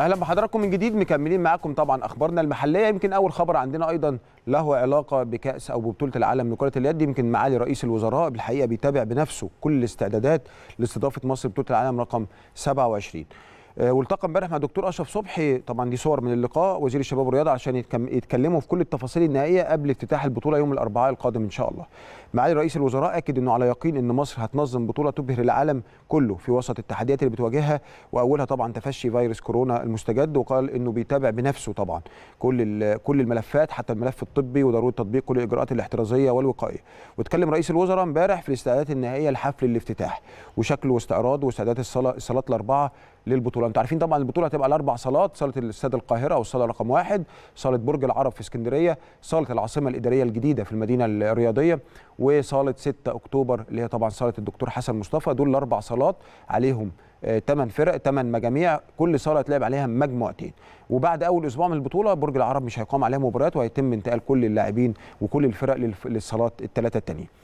اهلا بحضراتكم من جديد مكملين معاكم طبعا اخبارنا المحليه يمكن اول خبر عندنا ايضا له علاقه بكاس او ببطوله العالم لكره اليد يمكن معالي رئيس الوزراء بالحقيقه بيتابع بنفسه كل الاستعدادات لاستضافه مصر بطوله العالم رقم 27 آه، والتقى امبارح مع دكتور اشرف صبحي طبعا دي صور من اللقاء وزير الشباب والرياضه عشان يتكلموا في كل التفاصيل النهائيه قبل افتتاح البطوله يوم الاربعاء القادم ان شاء الله معالي رئيس الوزراء اكد انه على يقين ان مصر هتنظم بطوله تبهر العالم كله في وسط التحديات اللي بتواجهها واولها طبعا تفشي فيروس كورونا المستجد وقال انه بيتابع بنفسه طبعا كل كل الملفات حتى الملف الطبي وضروره تطبيق كل الاجراءات الاحترازيه والوقائيه واتكلم رئيس الوزراء امبارح في الاستعدادات النهائيه لحفل الافتتاح وشكله واستعراض واستعدادات الصلاه الاربعه للبطوله البطوله انتوا عارفين طبعا البطوله هتبقى الاربع صالات صاله الاستاد القاهره او الصاله رقم واحد صاله برج العرب في اسكندريه صاله العاصمه الاداريه الجديده في المدينه الرياضيه وصاله 6 اكتوبر اللي هي طبعا صاله الدكتور حسن مصطفى دول الاربع صالات عليهم 8 آه، فرق 8 مجاميع كل صاله تلعب عليها مجموعتين وبعد اول اسبوع من البطوله برج العرب مش هيقام عليها مباريات وهيتم انتقال كل اللاعبين وكل الفرق للصالات الثلاثه الثانيه